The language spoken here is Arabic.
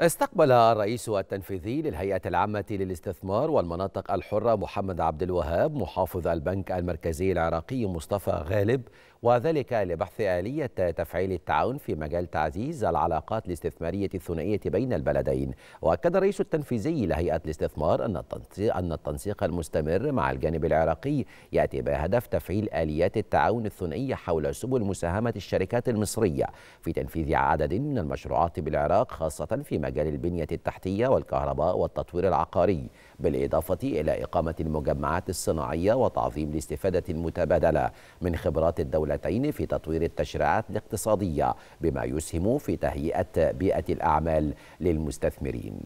استقبل الرئيس التنفيذي للهيئة العامة للاستثمار والمناطق الحرة محمد عبد الوهاب محافظ البنك المركزي العراقي مصطفى غالب وذلك لبحث آلية تفعيل التعاون في مجال تعزيز العلاقات الاستثمارية الثنائية بين البلدين وأكد الرئيس التنفيذي لهيئة الاستثمار أن التنسيق المستمر مع الجانب العراقي يأتي بهدف تفعيل آليات التعاون الثنائية حول سبل مساهمة الشركات المصرية في تنفيذ عدد من المشروعات بالعراق خاصة في مجال البنية التحتية والكهرباء والتطوير العقاري بالإضافة إلى إقامة المجمعات الصناعية وتعظيم الاستفادة المتبادلة من خبرات الدولة الدولتين في تطوير التشريعات الاقتصادية بما يسهم في تهيئة بيئة الأعمال للمستثمرين